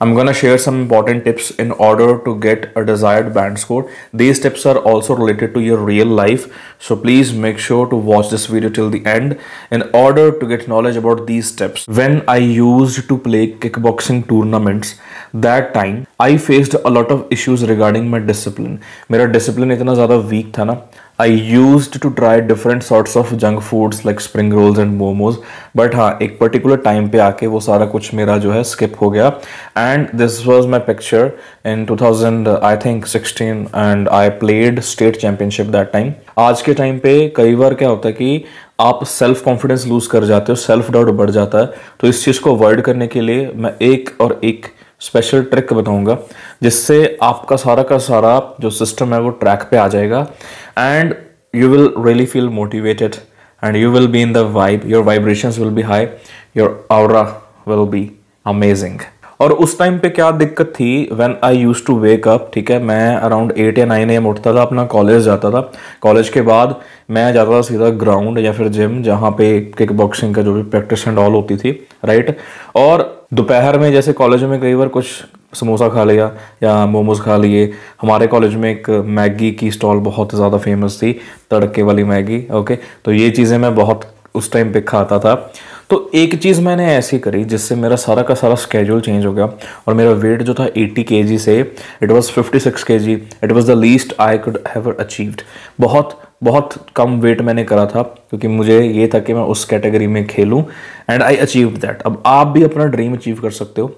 I'm gonna share some important tips in order to get a desired band score. These tips are also related to your real life. So please make sure to watch this video till the end in order to get knowledge about these tips. When I used to play kickboxing tournaments that time, I faced a lot of issues regarding my discipline. मेरा discipline इतना ज़्यादा weak था ना I used to try different sorts of junk foods like spring rolls and momos but हाँ एक particular time पे आके वो सारा कुछ मेरा जो है skip हो गया and this was my picture in 2000 I think 16 and I played state championship that time आज के time पे कई बार क्या होता है कि आप सेल्फ कॉन्फिडेंस लूज कर जाते हो सेल्फ डाउट बढ़ जाता है तो इस चीज़ को अवॉइड करने के लिए मैं एक और एक स्पेशल ट्रिक बताऊंगा जिससे आपका सारा का सारा जो सिस्टम है वो ट्रैक पे आ जाएगा and you will really feel motivated and you will be in the vibe your vibrations will be high your aura will be amazing और उस टाइम पे क्या दिक्कत थी when I use to wake up ठीक है मैं अराउंड एट या नाइन एम उठता था अपना कॉलेज जाता था कॉलेज के बाद मैं जाता था सीधा ग्राउंड या फिर जिम जहाँ पे किक बॉक्सिंग का जो भी प्रैक्टिस एंड ऑल होती थी राइट और दोपहर में जैसे कॉलेज में कई बार कुछ समोसा खा लिया या मोमोज़ खा लिए हमारे कॉलेज में एक मैगी की स्टॉल बहुत ज़्यादा फेमस थी तड़के वाली मैगी ओके तो ये चीज़ें मैं बहुत उस टाइम पे खाता था तो एक चीज़ मैंने ऐसी करी जिससे मेरा सारा का सारा स्केड्यूल चेंज हो गया और मेरा वेट जो था 80 के से it was 56 K G it was the least I could have achieved बहुत बहुत कम वेट मैंने करा था क्योंकि मुझे ये था कि मैं उस कैटेगरी में खेलूं एंड आई अचीव दैट अब आप भी अपना ड्रीम अचीव कर सकते हो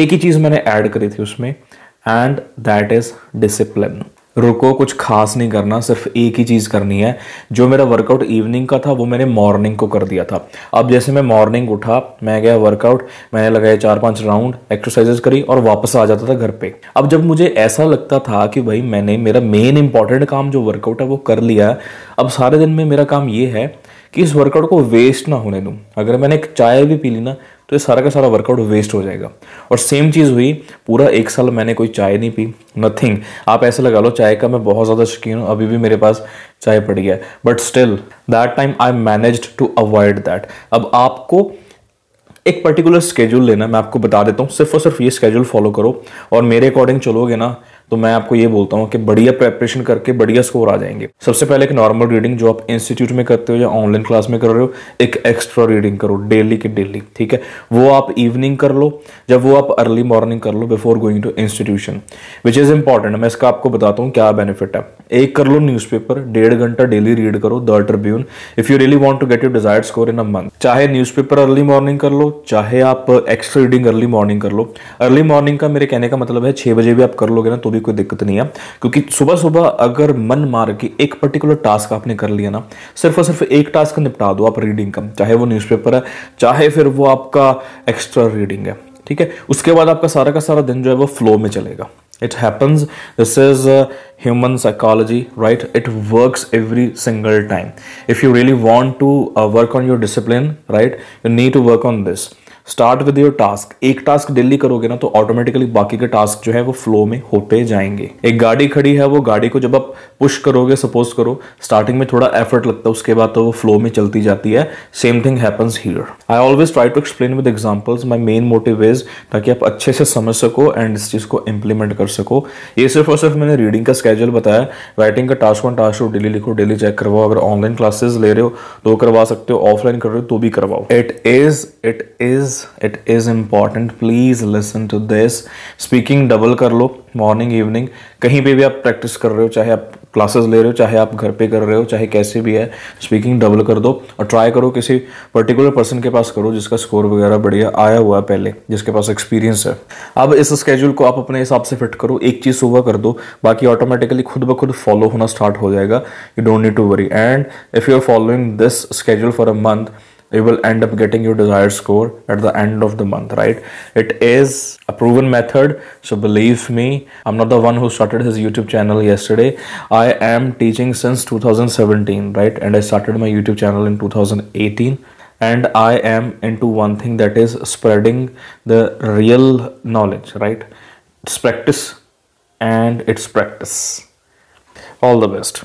एक ही चीज़ मैंने ऐड करी थी उसमें एंड दैट इज़ डिसिप्लिन रुको कुछ खास नहीं करना सिर्फ एक ही चीज़ करनी है जो मेरा वर्कआउट इवनिंग का था वो मैंने मॉर्निंग को कर दिया था अब जैसे मैं मॉर्निंग उठा मैं गया वर्कआउट मैंने लगाया चार पाँच राउंड एक्सरसाइजेज करी और वापस आ जाता था घर पे अब जब मुझे ऐसा लगता था कि भाई मैंने मेरा मेन इंपॉर्टेंट काम जो वर्कआउट है वो कर लिया अब सारे दिन में मेरा काम ये है कि इस वर्कआउट को वेस्ट ना होने दूँ अगर मैंने एक चाय भी पी ली ना तो ये सारा का सारा वर्कआउट वेस्ट हो जाएगा और सेम चीज़ हुई पूरा एक साल मैंने कोई चाय नहीं पी नथिंग आप ऐसे लगा लो चाय का मैं बहुत ज़्यादा शौकीन हूँ अभी भी मेरे पास चाय पड़ गया है but still that time I manage to avoid that अब आपको एक पर्टिकुलर स्केड्यूल लेना मैं आपको बता देता हूँ सिर्फ और सिर्फ ये स्केड्यूल फॉलो करो और मेरे अकॉर्डिंग चलोगे ना तो मैं आपको ये बोलता हूँ कि बढ़िया प्रेपरेशन करके बढ़िया स्कोर आ जाएंगे सबसे पहले एक नॉर्मल रीडिंग जो आप इंस्टीट्यूट में करते हो या ऑनलाइन क्लास में कर रहे हो एक एक्स्ट्रा रीडिंग करो डेली की डेली ठीक है वो आप इवनिंग कर लो जब वो आप अर्ली मॉर्निंग कर लो before going to institution which is important मैं इसका आपको बताता हूँ क्या बेनिफिट है एक कर लो न्यूज डेढ़ घंटा डेली रीड करो the Tribune if you really want to get you desire score in a month चाहे न्यूज अर्ली मॉर्निंग कर लो चाहे आप एक्स्ट्रा रीडिंग अर्ली मॉर्निंग कर लो अर्ली मॉर्निंग का मेरे कहने का मतलब है छह बजे भी आप कर लोगे ना तो भी भी कोई दिक्कत नहीं है क्योंकि सुबह सुबह अगर मन मार के एक पर्टिकुलर टास्क आपने कर लिया ना सिर्फ और सिर्फ एक टास्क निपटा दो आप रीडिंग का चाहे वो न्यूज़पेपर है चाहे फिर वो आपका एक्स्ट्रा रीडिंग है ठीक है उसके बाद आपका सारा का सारा दिन जो है वो फ्लो में चलेगा it happens this is human psychology right it work every single time if you really want to work on your discipline right you need to work on this start with your task एक task daily करोगे ना तो automatically बाकी के task जो है वो flow में होते जाएंगे एक गाड़ी खड़ी है वो गाड़ी को जब आप पुश करोगे सपोज करो स्टार्टिंग में थोड़ा एफर्ट लगता है उसके बाद तो वो फ्लो में चलती जाती है same thing happens here I always try to explain with examples my main motive is ताकि आप अच्छे से समझ सको एंड इस चीज़ को इम्प्लीमेंट कर सको ये सिर्फ और सिर्फ मैंने रीडिंग का स्केजल बताया राइटिंग का task one task two daily लिखो डेली चेक करवाओ अगर ऑनलाइन क्लासेस ले रहे हो तो करवा सकते हो ऑफलाइन कर रहे हो तो भी करवाओ it is it is it is important please listen to this speaking double कर लो मॉर्निंग इवनिंग कहीं पे भी आप प्रैक्टिस कर रहे हो चाहे आप क्लासेस ले रहे हो चाहे आप घर पे कर रहे हो चाहे कैसे भी है स्पीकिंग डबल कर दो और ट्राई करो किसी पर्टिकुलर पर्सन के पास करो जिसका स्कोर वगैरह बढ़िया आया हुआ है पहले जिसके पास एक्सपीरियंस है अब इस स्केड्यूल को आप अपने हिसाब से फिट करो एक चीज़ सुबह कर दो बाकी ऑटोमेटिकली खुद ब खुद फॉलो होना स्टार्ट हो जाएगा you don't need to worry and if you are following this schedule for a month you will end up getting your desired score at the end of the month right it is a proven method so believe me i'm not the one who started his youtube channel yesterday i am teaching since 2017 right and i started my youtube channel in 2018 and i am into one thing that is spreading the real knowledge right it's practice and it's practice all the best